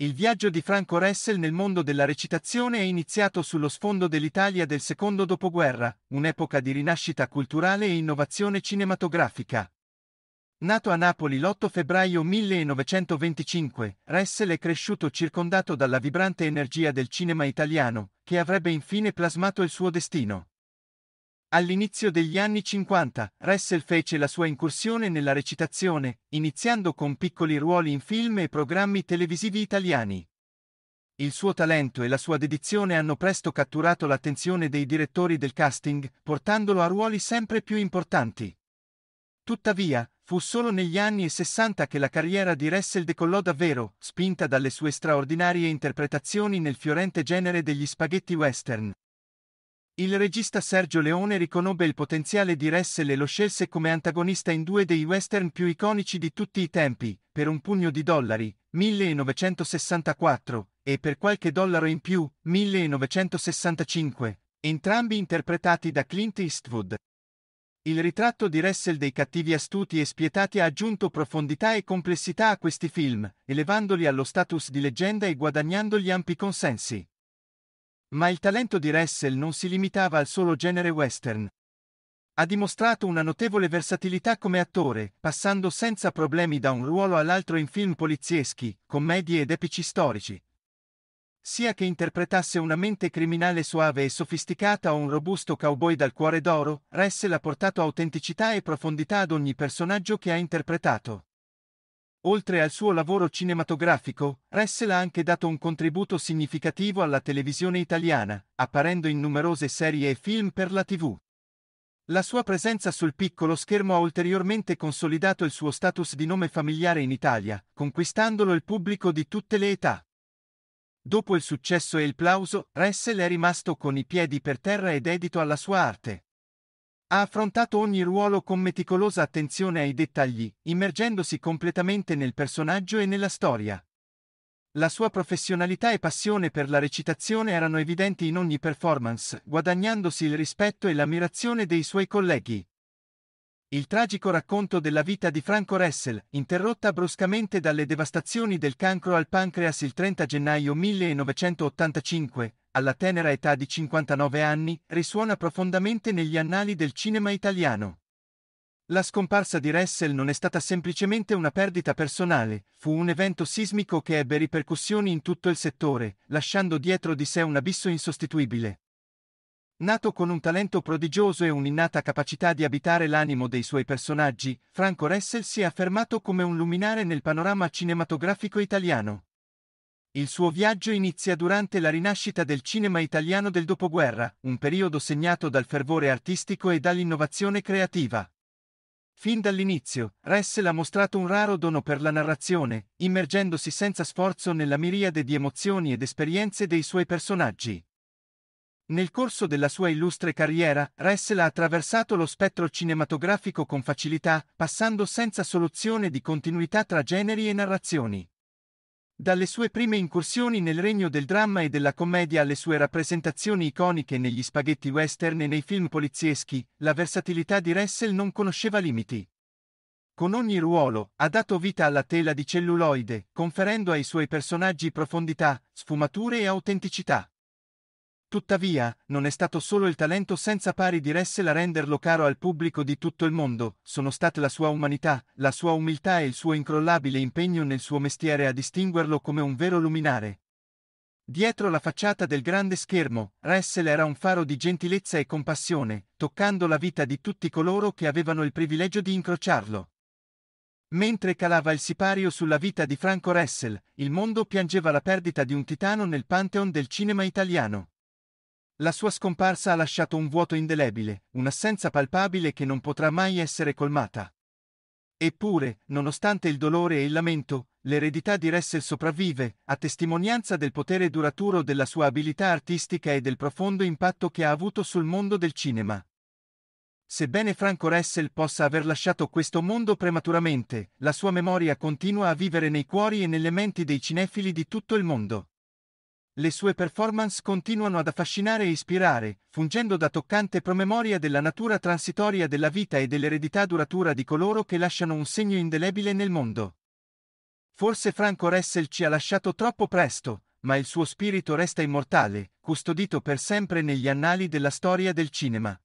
Il viaggio di Franco Ressel nel mondo della recitazione è iniziato sullo sfondo dell'Italia del secondo dopoguerra, un'epoca di rinascita culturale e innovazione cinematografica. Nato a Napoli l'8 febbraio 1925, Ressel è cresciuto circondato dalla vibrante energia del cinema italiano, che avrebbe infine plasmato il suo destino. All'inizio degli anni 50, Russell fece la sua incursione nella recitazione, iniziando con piccoli ruoli in film e programmi televisivi italiani. Il suo talento e la sua dedizione hanno presto catturato l'attenzione dei direttori del casting, portandolo a ruoli sempre più importanti. Tuttavia, fu solo negli anni 60 che la carriera di Russell decollò davvero, spinta dalle sue straordinarie interpretazioni nel fiorente genere degli spaghetti western il regista Sergio Leone riconobbe il potenziale di Ressel e lo scelse come antagonista in due dei western più iconici di tutti i tempi, per un pugno di dollari, 1964, e per qualche dollaro in più, 1965, entrambi interpretati da Clint Eastwood. Il ritratto di Ressel dei cattivi astuti e spietati ha aggiunto profondità e complessità a questi film, elevandoli allo status di leggenda e guadagnandogli ampi consensi. Ma il talento di Russell non si limitava al solo genere western. Ha dimostrato una notevole versatilità come attore, passando senza problemi da un ruolo all'altro in film polizieschi, commedie ed epici storici. Sia che interpretasse una mente criminale suave e sofisticata o un robusto cowboy dal cuore d'oro, Russell ha portato autenticità e profondità ad ogni personaggio che ha interpretato. Oltre al suo lavoro cinematografico, Ressel ha anche dato un contributo significativo alla televisione italiana, apparendo in numerose serie e film per la TV. La sua presenza sul piccolo schermo ha ulteriormente consolidato il suo status di nome familiare in Italia, conquistandolo il pubblico di tutte le età. Dopo il successo e il plauso, Ressel è rimasto con i piedi per terra ed dedito alla sua arte. Ha affrontato ogni ruolo con meticolosa attenzione ai dettagli, immergendosi completamente nel personaggio e nella storia. La sua professionalità e passione per la recitazione erano evidenti in ogni performance, guadagnandosi il rispetto e l'ammirazione dei suoi colleghi. Il tragico racconto della vita di Franco Ressel, interrotta bruscamente dalle devastazioni del cancro al pancreas il 30 gennaio 1985, alla tenera età di 59 anni, risuona profondamente negli annali del cinema italiano. La scomparsa di Russell non è stata semplicemente una perdita personale, fu un evento sismico che ebbe ripercussioni in tutto il settore, lasciando dietro di sé un abisso insostituibile. Nato con un talento prodigioso e un'innata capacità di abitare l'animo dei suoi personaggi, Franco Ressel si è affermato come un luminare nel panorama cinematografico italiano. Il suo viaggio inizia durante la rinascita del cinema italiano del dopoguerra, un periodo segnato dal fervore artistico e dall'innovazione creativa. Fin dall'inizio, Ressel ha mostrato un raro dono per la narrazione, immergendosi senza sforzo nella miriade di emozioni ed esperienze dei suoi personaggi. Nel corso della sua illustre carriera, Ressel ha attraversato lo spettro cinematografico con facilità, passando senza soluzione di continuità tra generi e narrazioni. Dalle sue prime incursioni nel regno del dramma e della commedia alle sue rappresentazioni iconiche negli spaghetti western e nei film polizieschi, la versatilità di Russell non conosceva limiti. Con ogni ruolo, ha dato vita alla tela di celluloide, conferendo ai suoi personaggi profondità, sfumature e autenticità. Tuttavia, non è stato solo il talento senza pari di Ressel a renderlo caro al pubblico di tutto il mondo, sono state la sua umanità, la sua umiltà e il suo incrollabile impegno nel suo mestiere a distinguerlo come un vero luminare. Dietro la facciata del grande schermo, Ressel era un faro di gentilezza e compassione, toccando la vita di tutti coloro che avevano il privilegio di incrociarlo. Mentre calava il sipario sulla vita di Franco Ressel, il mondo piangeva la perdita di un titano nel pantheon del cinema italiano. La sua scomparsa ha lasciato un vuoto indelebile, un'assenza palpabile che non potrà mai essere colmata. Eppure, nonostante il dolore e il lamento, l'eredità di Ressel sopravvive, a testimonianza del potere duraturo della sua abilità artistica e del profondo impatto che ha avuto sul mondo del cinema. Sebbene Franco Ressel possa aver lasciato questo mondo prematuramente, la sua memoria continua a vivere nei cuori e nelle menti dei cinefili di tutto il mondo. Le sue performance continuano ad affascinare e ispirare, fungendo da toccante promemoria della natura transitoria della vita e dell'eredità duratura di coloro che lasciano un segno indelebile nel mondo. Forse Franco Ressel ci ha lasciato troppo presto, ma il suo spirito resta immortale, custodito per sempre negli annali della storia del cinema.